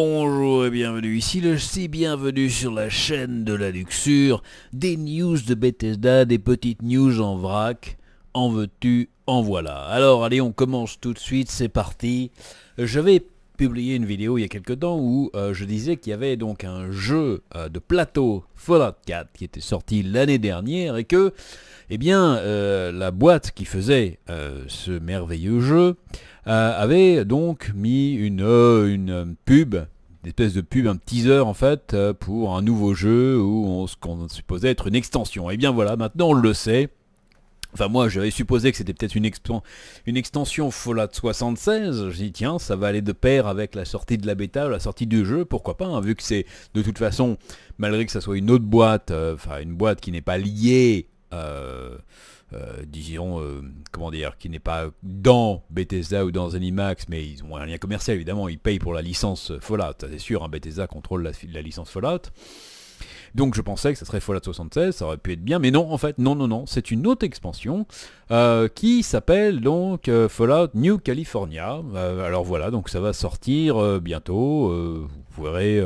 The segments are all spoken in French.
bonjour et bienvenue ici le si bienvenue sur la chaîne de la luxure, des news de Bethesda, des petites news en vrac, en veux-tu, en voilà. Alors allez on commence tout de suite, c'est parti. Je vais publié une vidéo il y a quelques temps où euh, je disais qu'il y avait donc un jeu euh, de plateau Fallout 4 qui était sorti l'année dernière et que eh bien euh, la boîte qui faisait ce merveilleux jeu avait donc mis une, une pub une espèce de pub, un teaser en fait, pour un nouveau jeu où ce qu'on supposait être une extension. Et eh bien voilà, maintenant on le sait, Enfin moi j'avais supposé que c'était peut-être une, extension Fallout 76, j'ai dit tiens ça va aller de pair avec la sortie de la bêta, la sortie du jeu, pourquoi pas, hein, vu que c'est de toute façon, malgré que ça soit une autre boîte, euh, enfin une boîte qui n'est pas liée, euh, euh, disons, comment dire, qui n'est pas dans Bethesda ou dans Animax, mais ils ont un lien commercial évidemment, ils payent pour la licence Fallout, c'est sûr, un hein, Bethesda contrôle la, la licence Fallout. Donc je pensais que ça serait Fallout 76, ça aurait pu être bien, mais non, en fait, non, non, non, c'est une autre expansion euh, qui s'appelle donc euh, Fallout New California. Euh, alors voilà, donc ça va sortir bientôt. vous verrez,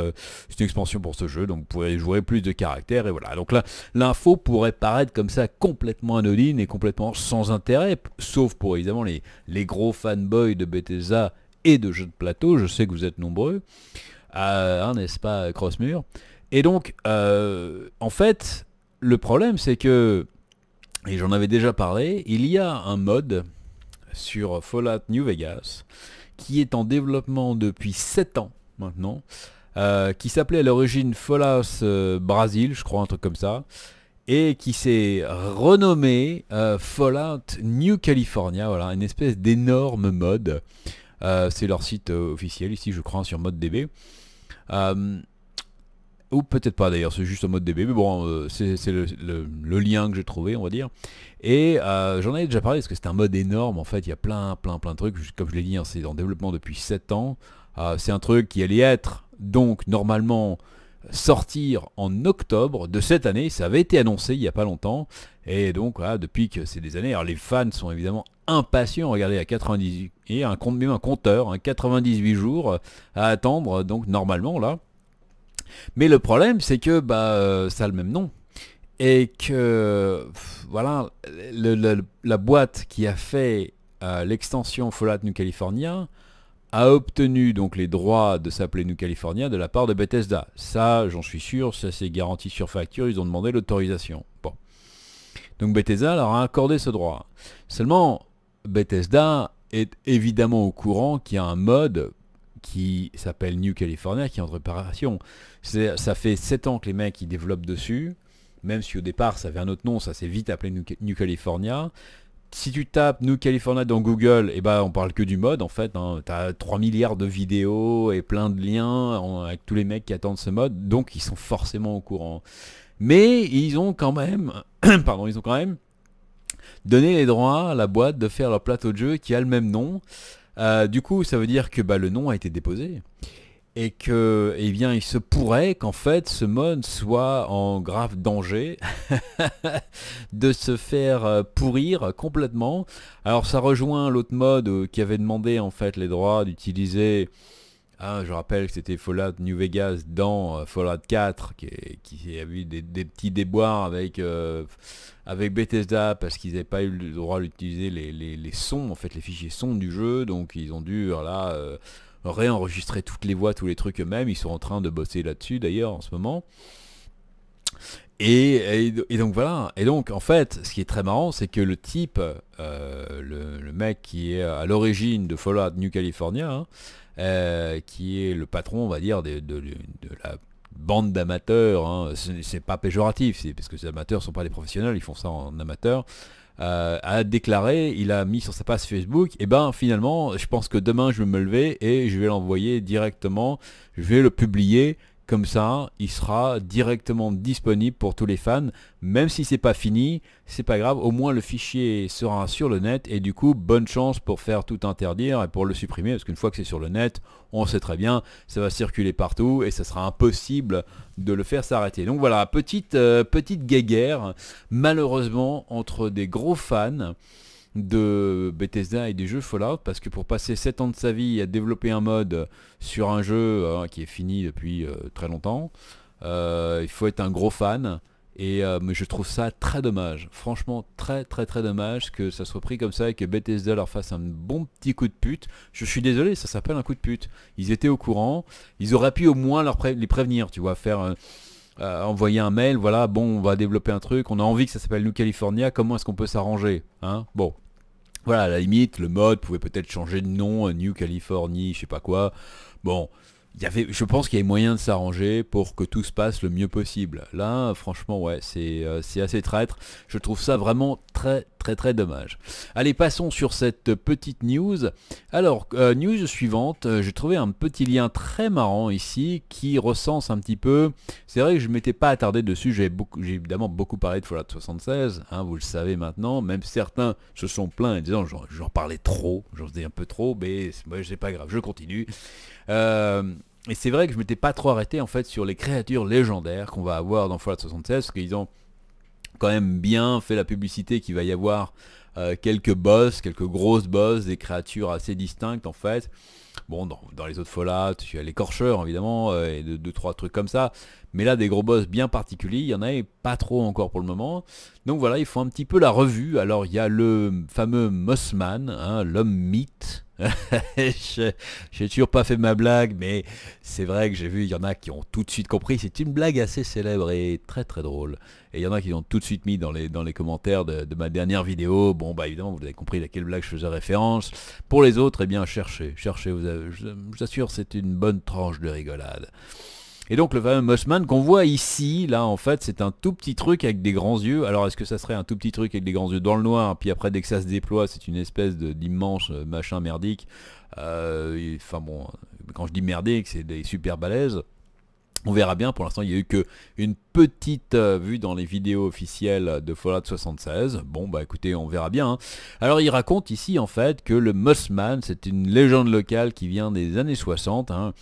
c'est une expansion pour ce jeu, donc vous pourrez jouer plus de caractères et voilà. Donc là, l'info pourrait paraître comme ça complètement anodine et complètement sans intérêt, sauf pour évidemment les, gros fanboys de Bethesda et de jeux de plateau. Je sais que vous êtes nombreux, hein, n'est-ce pas, Crossmur? Et donc, euh, en fait, le problème, c'est que, et j'en avais déjà parlé, il y a un mode sur Fallout New Vegas qui est en développement depuis 7 ans maintenant, euh, qui s'appelait à l'origine Fallout euh, Brazil, je crois, un truc comme ça, et qui s'est renommé Fallout New California, voilà, une espèce d'énorme mode. c'est leur site officiel ici, je crois, sur ModDB ou peut-être pas d'ailleurs, c'est juste en mode DB, mais bon, euh, c'est le, lien que j'ai trouvé, on va dire. Et euh, j'en ai déjà parlé, parce que c'est un mode énorme, en fait, il y a plein, plein, plein de trucs, comme je l'ai dit, hein, c'est en développement depuis 7 ans, euh, c'est un truc qui allait être, donc, normalement, sortir en octobre de cette année, ça avait été annoncé il n'y a pas longtemps, et donc, voilà, depuis que c'est des années, alors les fans sont évidemment impatients, regardez, à 98, et un, compte, même un compteur, 98 hein, jours à attendre, donc normalement, là, mais le problème, c'est que bah, euh, ça a le même nom. Et que, voilà, la boîte qui a fait euh, l'extension Fallout New California a obtenu donc les droits de s'appeler New California de la part de Bethesda. Ça, j'en suis sûr, ça c'est garanti sur facture, ils ont demandé l'autorisation. Bon. Donc Bethesda leur a accordé ce droit. Seulement, Bethesda est évidemment au courant qu'il y a un mode qui s'appelle New California, qui est en réparation. ça fait 7 ans que les mecs qui développent dessus, même si au départ ça avait un autre nom, ça s'est vite appelé New, California. Si tu tapes New California dans Google, et eh ben, on parle que du mode en fait. Tu as 3 milliards de vidéos et plein de liens avec tous les mecs qui attendent ce mode, donc ils sont forcément au courant. Mais ils ont quand même, pardon, ils ont quand même donné les droits à la boîte de faire leur plateau de jeu qui a le même nom. Euh, du coup, ça veut dire que bah, le nom a été déposé et que, eh bien, il se pourrait qu'en fait, ce mode soit en grave danger de se faire euh, pourrir complètement. Alors, ça rejoint l'autre mode euh, qui avait demandé en fait les droits d'utiliser Hein, je rappelle que c'était Fallout New Vegas dans euh, Fallout 4 qui, a eu des, petits déboires euh, avec, Bethesda parce qu'ils n'avaient pas eu le droit d'utiliser les, les, sons, en fait les fichiers sons du jeu, donc ils ont dû là, euh, réenregistrer toutes les voix, tous les trucs eux-mêmes, ils sont en train de bosser là-dessus d'ailleurs en ce moment. Et, donc voilà, et donc en fait, ce qui est très marrant, c'est que le type, le, mec qui est à l'origine de Fallout New California, hein, euh, qui est le patron, on va dire, de, la bande d'amateurs. Hein. C'est pas péjoratif, parce que ces amateurs ne sont pas des professionnels, ils font ça en amateur. Euh, a déclaré, il a mis sur sa page Facebook, et eh ben finalement, je pense que demain je vais me lever et je vais l'envoyer directement, je vais le publier comme ça, il sera directement disponible pour tous les fans. Même si c'est pas fini, c'est pas grave. Au moins le fichier sera sur le net et du coup, bonne chance pour faire tout interdire et pour le supprimer parce qu'une fois que c'est sur le net, on sait très bien, ça va circuler partout et ça sera impossible de le faire s'arrêter. Donc voilà, petite euh, petite guéguerre malheureusement entre des gros fans de Bethesda et des jeux Fallout parce que pour passer 7 ans de sa vie à développer un mode sur un jeu hein, qui est fini depuis euh, très longtemps, euh, il faut être un gros fan. Et euh, mais je trouve ça très dommage, franchement très très très dommage que ça soit pris comme ça et que Bethesda leur fasse un bon petit coup de pute. Je suis désolé, ça s'appelle un coup de pute. Ils étaient au courant, ils auraient pu au moins leur les prévenir, tu vois, faire envoyer un mail, voilà, bon, on va développer un truc, on a envie que ça s'appelle New California, comment est-ce qu'on peut s'arranger hein Bon, voilà, à la limite, le mode pouvait peut-être changer de nom, euh, New California, je sais pas quoi. Bon, avait, je pense qu'il y avait moyen de s'arranger pour que tout se passe le mieux possible. Là, franchement, ouais, c'est euh, assez traître. Je trouve ça vraiment très, très, très dommage. Allez, passons sur cette petite news. Alors, euh, news suivante, euh, j'ai trouvé un petit lien très marrant ici qui recense un petit peu... C'est vrai que je ne m'étais pas attardé dessus, j'ai évidemment beaucoup parlé de Fallout 76, hein, vous le savez maintenant. Même certains se sont plaints en disant j'en parlais trop, j'en faisais un peu trop, mais c'est pas grave, je continue. Euh, et c'est vrai que je m'étais pas trop arrêté en fait sur les créatures légendaires qu'on va avoir dans Fallout 76 parce qu'ils ont quand même bien fait la publicité qu'il va y avoir euh, quelques boss, quelques grosses boss, des créatures assez distinctes en fait. Bon, dans, les autres Fallout, tu as l'écorcheur évidemment, euh, et deux, trois trucs comme ça. Mais là, des gros boss bien particuliers, il y en a pas trop encore pour le moment. Donc voilà, il faut un petit peu la revue. Alors il y a le fameux Mossman, hein, l'homme mythe, je toujours pas fait ma blague, mais c'est vrai que j'ai vu, il y en a qui ont tout de suite compris. C'est une blague assez célèbre et très très drôle. Et il y en a qui ont tout de suite mis dans les, dans les commentaires de, ma dernière vidéo. Bon, bah évidemment, vous avez compris à quelle blague je faisais référence. Pour les autres, eh bien, cherchez, cherchez. Vous je vous assure, c'est une bonne tranche de rigolade. Et donc le fameux Mossman qu'on voit ici, là en fait c'est un tout petit truc avec des grands yeux. Alors est-ce que ça serait un tout petit truc avec des grands yeux dans le noir, puis après dès que ça se déploie c'est une espèce d'immense euh, machin merdique. Euh, enfin bon, quand je dis merdique c'est des super balaises. On verra bien, pour l'instant il n'y a eu que une petite euh, vue dans les vidéos officielles de Fallout 76. Bon bah écoutez, on verra bien. Hein. Alors il raconte ici en fait que le Mossman, c'est une légende locale qui vient des années 60, hein,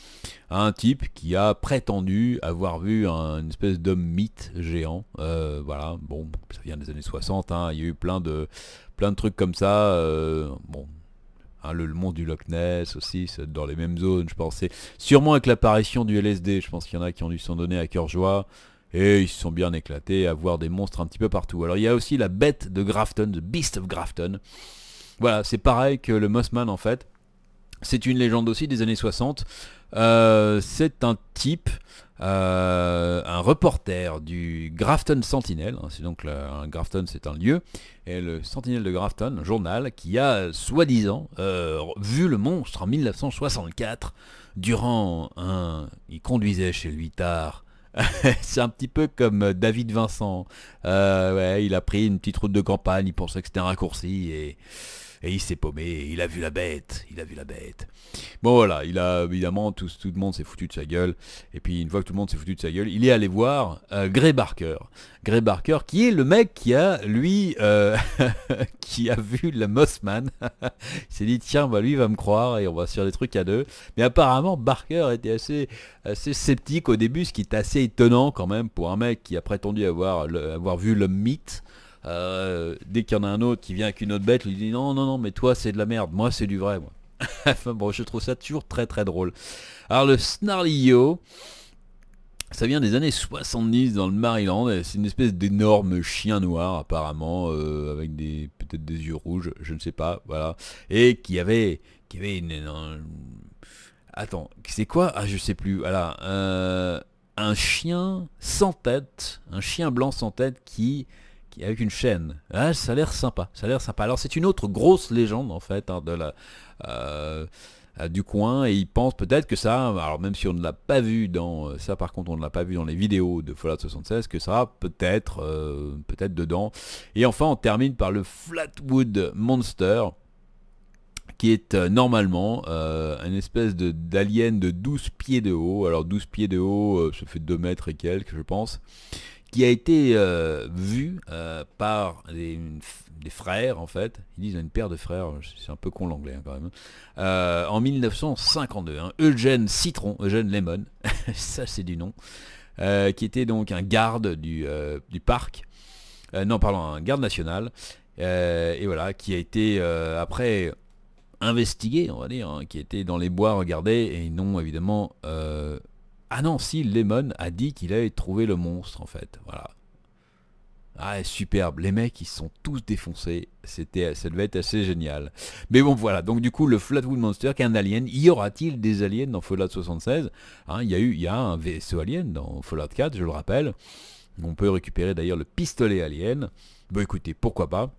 un type qui a prétendu avoir vu une espèce d'homme mythe géant. Euh, voilà, bon, ça vient des années 60, hein. il y a eu plein de, plein de trucs comme ça. Euh, bon, Hein, le, monde du Loch Ness aussi, c'est dans les mêmes zones, je pensais. Sûrement avec l'apparition du LSD, je pense qu'il y en a qui ont dû s'en donner à cœur joie. Et ils se sont bien éclatés à voir des monstres un petit peu partout. Alors il y a aussi la bête de Grafton, The Beast of Grafton. Voilà, c'est pareil que le Mossman en fait. C'est une légende aussi des années 60. Euh, c'est un type... Euh, reporter du Grafton Sentinel, hein, c'est donc un Grafton c'est un lieu, et le Sentinel de Grafton, un journal, qui a soi-disant euh, vu le monstre en 1964 durant un... Il conduisait chez lui tard. c'est un petit peu comme David Vincent. Euh, il a pris une petite route de campagne, il pensait que c'était un raccourci et... Et il s'est paumé, il a vu la bête, il a vu la bête. Bon voilà, il a évidemment, tout, tout le monde s'est foutu de sa gueule. Et puis une fois que tout le monde s'est foutu de sa gueule, il est allé voir euh, Gray Barker. Gray Barker, qui est le mec qui a, lui, euh, qui a vu le Mossman. il s'est dit, tiens, bah, lui va me croire et on va se faire des trucs à deux. Mais apparemment, Barker était assez, assez sceptique au début, ce qui est assez étonnant quand même pour un mec qui a prétendu avoir, avoir vu le mythe. Euh, dès qu'il y en a un autre qui vient avec une autre bête, lui dit non, non, non, mais toi c'est de la merde, moi c'est du vrai. enfin bon, je trouve ça toujours très très drôle. Alors le Snarlio, ça vient des années 70 dans le Maryland. C'est une espèce d'énorme chien noir apparemment, euh, avec des peut-être des yeux rouges, je ne sais pas, voilà. Et qui avait, qui avait une... Attends, c'est quoi Ah, je sais plus. Voilà, un chien sans tête, un chien blanc sans tête qui avec une chaîne. Ah, ça a l'air sympa, a l'air sympa. Alors c'est une autre grosse légende en fait hein, de la, euh, du coin et il pense peut-être que ça, alors même si on ne l'a pas vu dans euh, ça par contre on ne l'a pas vu dans les vidéos de Fallout 76, que ça peut-être euh, peut-être dedans. Et enfin on termine par le Flatwood Monster qui est normalement un une espèce d'alien de, 12 pieds de haut. Alors 12 pieds de haut, ça fait 2 mètres et quelques, je pense qui a été euh, vu euh, par des, frères, en fait, ils disent une paire de frères, c'est un peu con l'anglais hein, quand même, euh, en 1952, hein, Eugène Citron, Eugène Lemon, ça c'est du nom, qui était donc un garde du, parc, non pardon, un garde national, et voilà, qui a été après investigué, on va dire, hein, qui était dans les bois regardé, et non évidemment ah non, si, Lemon a dit qu'il avait trouvé le monstre, en fait. Voilà. Ah, superbe. Les mecs, ils sont tous défoncés. C'était, ça devait être assez génial. Mais bon, voilà. Donc, du coup, le Flatwood Monster, qui est un alien. Y aura-t-il des aliens dans Fallout 76 hein, Il y a eu, il un vaisseau alien dans Fallout 4, je le rappelle. On peut récupérer d'ailleurs le pistolet alien. Bon écoutez, pourquoi pas.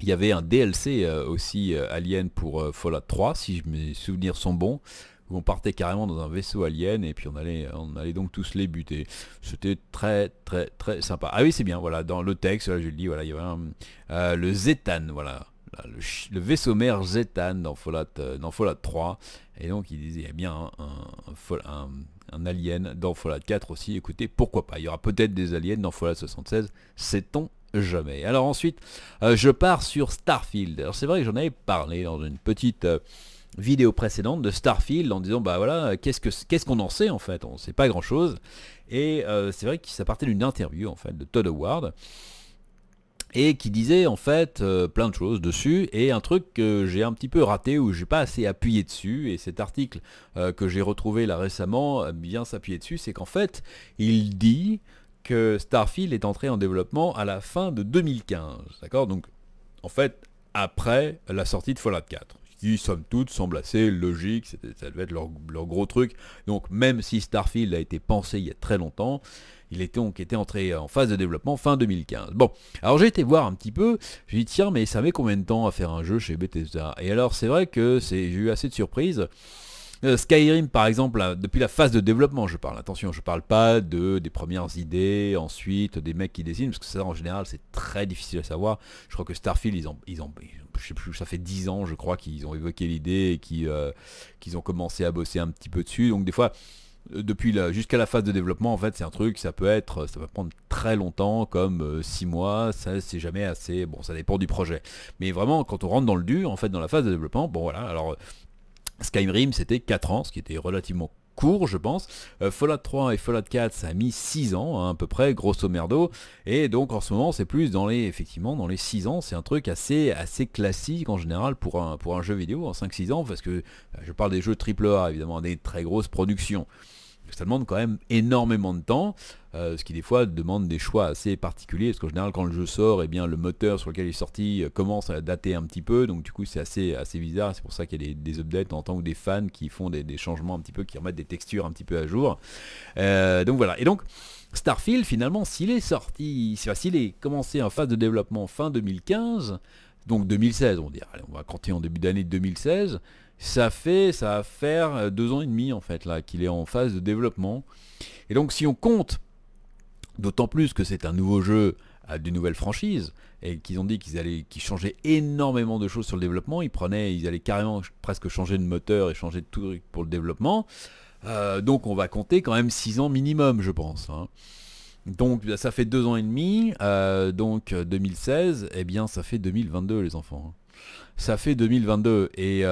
Il y avait un DLC euh, aussi euh, alien pour euh, Fallout 3, si mes souvenirs sont bons où on partait carrément dans un vaisseau alien et puis on allait, on allait donc tous les buter. C'était très très très sympa. Ah oui c'est bien, voilà, dans le texte, là, je le dis, voilà, il y avait euh, le Zetan, voilà. Le, vaisseau mère Zetan dans Fallout, 3. Euh, et donc il disait, il y a bien un, alien dans Fallout 4 aussi. Écoutez, pourquoi pas Il y aura peut-être des aliens dans Fallout 76, sait-on jamais. Alors ensuite, euh, je pars sur Starfield. Alors c'est vrai que j'en avais parlé dans une petite vidéo précédente de Starfield en disant bah voilà qu'est-ce que qu'est-ce qu'on en sait en fait on sait pas grand chose et euh, c'est vrai que ça partait d'une interview en fait de Todd Howard et qui disait en fait euh, plein de choses dessus et un truc que j'ai un petit peu raté ou j'ai pas assez appuyé dessus et cet article euh, que j'ai retrouvé là récemment bien s'appuyer dessus c'est qu'en fait il dit que Starfield est entré en développement à la fin de 2015 d'accord donc en fait après la sortie de Fallout 4 ils somme toute, semble assez logique, ça devait être leur, gros truc. Donc même si Starfield a été pensé il y a très longtemps, il était, donc, était entré en phase de développement fin 2015. Bon, alors j'ai été voir un petit peu, j'ai dit tiens mais ça met combien de temps à faire un jeu chez Bethesda Et alors c'est vrai que j'ai eu assez de surprises. Euh, Skyrim, par exemple, depuis la phase de développement, je parle. Attention, je parle pas de des premières idées, ensuite des mecs qui dessinent, parce que ça, en général, c'est très difficile à savoir. Je crois que Starfield, ils ont, ils ont plus, ça fait 10 ans, je crois, qu'ils ont évoqué l'idée et euh, qu'ils ont commencé à bosser un petit peu dessus. Donc des fois, euh, depuis jusqu'à la phase de développement, en fait, c'est un truc, ça peut être, ça va prendre très longtemps, comme 6 euh, mois, ça c'est jamais assez, bon, ça dépend du projet. Mais vraiment, quand on rentre dans le dur, en fait, dans la phase de développement, bon voilà, alors Skyrim, c'était 4 ans, ce qui était relativement court, je pense. Euh, Fallout 3 et Fallout 4, ça a mis 6 ans, hein, à peu près, grosso merdo. Et donc, en ce moment, c'est plus dans les, effectivement, dans les 6 ans, c'est un truc assez, assez classique en général pour un, pour un jeu vidéo en 5-6 ans, parce que euh, je parle des jeux AAA, évidemment, des très grosses productions ça demande quand même énormément de temps, euh, ce qui des fois demande des choix assez particuliers, parce qu'en général quand le jeu sort, eh bien, le moteur sur lequel il est sorti euh, commence à dater un petit peu, donc du coup c'est assez, assez bizarre, c'est pour ça qu'il y a des, updates en tant que des fans qui font des, changements un petit peu, qui remettent des textures un petit peu à jour. Euh, donc voilà, et donc Starfield finalement s'il est sorti, s'il est commencé en phase de développement fin 2015, donc 2016 on dire, allez, on va compter en début d'année 2016, ça fait, ça va faire euh, deux ans et demi en fait là qu'il est en phase de développement. Et donc si on compte, d'autant plus que c'est un nouveau jeu d'une nouvelle franchise et qu'ils ont dit qu'ils allaient qu'ils changeaient énormément de choses sur le développement, ils prenaient, ils allaient carrément presque changer de moteur et changer de tout pour le développement. Euh, donc on va compter quand même six ans minimum, je pense. Hein. Donc euh, ça fait deux ans et demi, euh, donc 2016, euh, eh bien ça fait 2022 les enfants. Hein. Ça fait 2022 et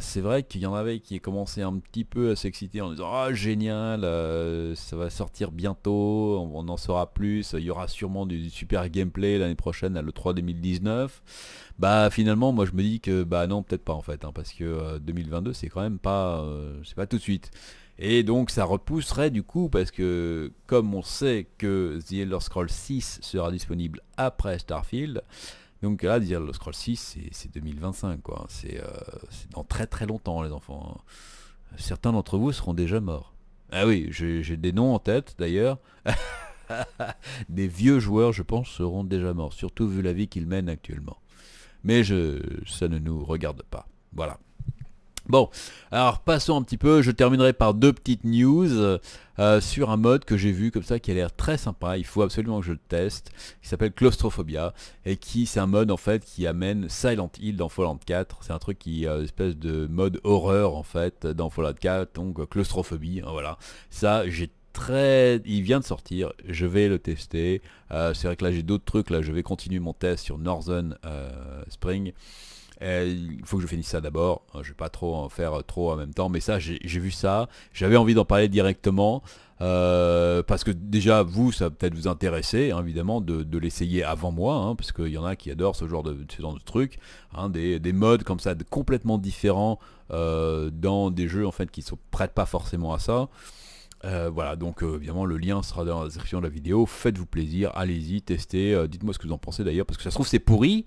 c'est vrai qu'il y en avait qui commencé un petit peu à s'exciter en disant ah oh, génial, ça va sortir bientôt, on, en saura plus, il y aura sûrement du, super gameplay l'année prochaine à le 3 2019. Bah finalement moi je me dis que bah non peut-être pas en fait hein, parce que 2022 c'est quand même pas c'est pas tout de suite. Et donc ça repousserait du coup parce que comme on sait que The Elder Scrolls 6 sera disponible après Starfield, donc là The Elder Scrolls 6 c'est 2025 quoi, euh, c'est dans très très longtemps les enfants. Hein. Certains d'entre vous seront déjà morts. Ah oui, j'ai des noms en tête d'ailleurs. des vieux joueurs je pense seront déjà morts, surtout vu la vie qu'ils mènent actuellement. Mais je, ça ne nous regarde pas. Voilà. Bon, alors passons un petit peu, je terminerai par deux petites news euh, sur un mode que j'ai vu comme ça qui a l'air très sympa, il faut absolument que je le teste, qui s'appelle Claustrophobia, et qui c'est un mode en fait qui amène Silent Hill dans Fallout 4, c'est un truc qui est euh, une espèce de mode horreur en fait dans Fallout 4, donc euh, claustrophobie, hein, voilà, ça j'ai Très... Il vient de sortir, je vais le tester. c'est vrai que là j'ai d'autres trucs, là je vais continuer mon test sur Northern Spring. Euh, il faut que je finisse ça d'abord. Euh, je vais pas trop en faire euh, trop en même temps. Mais ça, j'ai vu ça. J'avais envie d'en parler directement. parce que déjà, vous, ça peut-être vous intéresser, hein, évidemment, de, l'essayer avant moi, hein, parce qu'il y en a qui adorent ce genre de, ce de trucs, hein, des, modes comme ça, complètement différents dans des jeux en fait qui ne se prêtent pas forcément à ça. voilà, donc évidemment le lien sera dans la description de la vidéo, faites-vous plaisir, allez-y, testez, dites-moi ce que vous en pensez d'ailleurs, parce que ça se trouve c'est pourri,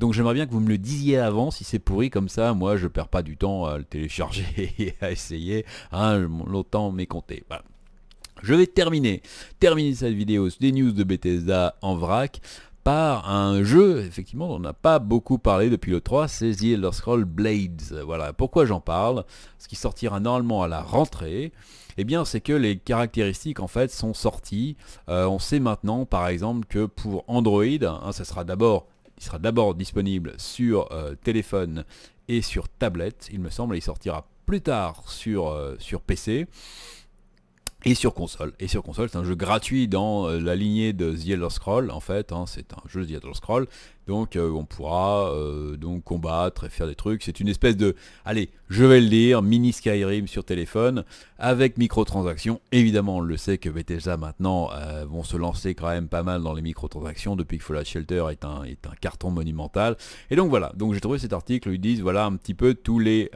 donc j'aimerais bien que vous me le disiez avant si c'est pourri comme ça, moi je perds pas du temps à le télécharger et à essayer, hein, longtemps m'est compté. Je vais terminer, terminer cette vidéo des news de Bethesda en vrac par un jeu, effectivement, on n'a pas beaucoup parlé depuis le 3, c'est The Elder Scrolls Blades. Voilà, pourquoi j'en parle Ce qui sortira normalement à la rentrée, eh bien, c'est que les caractéristiques, en fait, sont sorties. Euh, on sait maintenant, par exemple, que pour Android, hein, ce ça sera d'abord il sera d'abord disponible sur euh, téléphone et sur tablette, il me semble, il sortira plus tard sur, euh, sur PC. Et sur console. Et sur console, c'est un jeu gratuit dans euh, la lignée de The Elder Scroll, en fait. Hein. c'est un jeu The Elder Scroll. Donc euh, on pourra euh, donc combattre et faire des trucs. C'est une espèce de, allez, je vais le dire, mini Skyrim sur téléphone avec microtransactions. Évidemment, on le sait que Bethesda maintenant euh, vont se lancer quand même pas mal dans les microtransactions depuis que Fallout Shelter est un, est un carton monumental. Et donc voilà, donc j'ai trouvé cet article où ils disent voilà un petit peu tous les...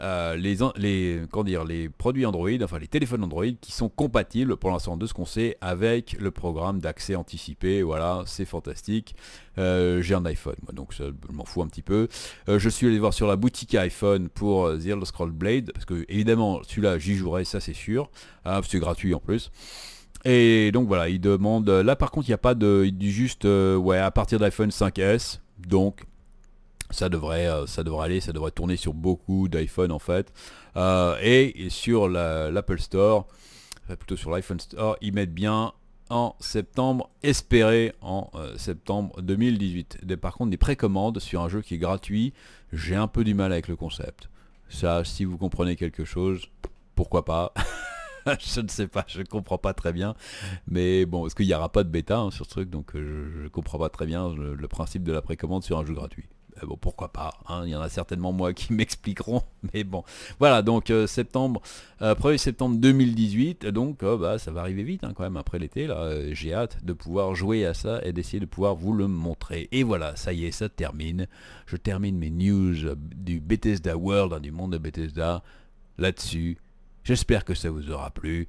Euh, les, les, comment dire, les produits Android, enfin les téléphones Android qui sont compatibles pour l'instant de ce qu'on sait avec le programme d'accès anticipé. Voilà, c'est fantastique. Euh, j'ai un iPhone, moi, donc ça, m'en fout un petit peu. Euh, je suis allé voir sur la boutique iPhone pour dire le Scroll Blade, parce que évidemment celui-là j'y jouerai, ça c'est sûr. Ah, c'est gratuit en plus. Et donc voilà, il demande, là par contre il n'y a pas de, juste, ouais, à partir d'iPhone 5S, donc ça devrait, euh, ça devrait aller, ça devrait tourner sur beaucoup d'iPhone en fait. Euh, et sur l'Apple Store, plutôt sur l'iPhone Store, ils mettent bien en septembre, espéré en euh, septembre 2018. par contre, des précommandes sur un jeu qui est gratuit, j'ai un peu du mal avec le concept. Ça, si vous comprenez quelque chose, pourquoi pas je ne sais pas, je ne comprends pas très bien. Mais bon, parce qu'il n'y aura pas de bêta hein, sur ce truc, donc je ne comprends pas très bien le principe de la précommande sur un jeu gratuit. Ben bon, pourquoi pas hein, Il y en a certainement moi qui m'expliqueront. Mais bon, voilà, donc euh, septembre, 1er euh, septembre 2018, donc euh, bah, ça va arriver vite hein, quand même après l'été. là. J'ai hâte de pouvoir jouer à ça et d'essayer de pouvoir vous le montrer. Et voilà, ça y est, ça termine. Je termine mes news du Bethesda World, hein, du monde de Bethesda, là-dessus. J'espère que ça vous aura plu.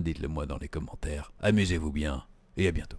Dites-le moi dans les commentaires. Amusez-vous bien et à bientôt.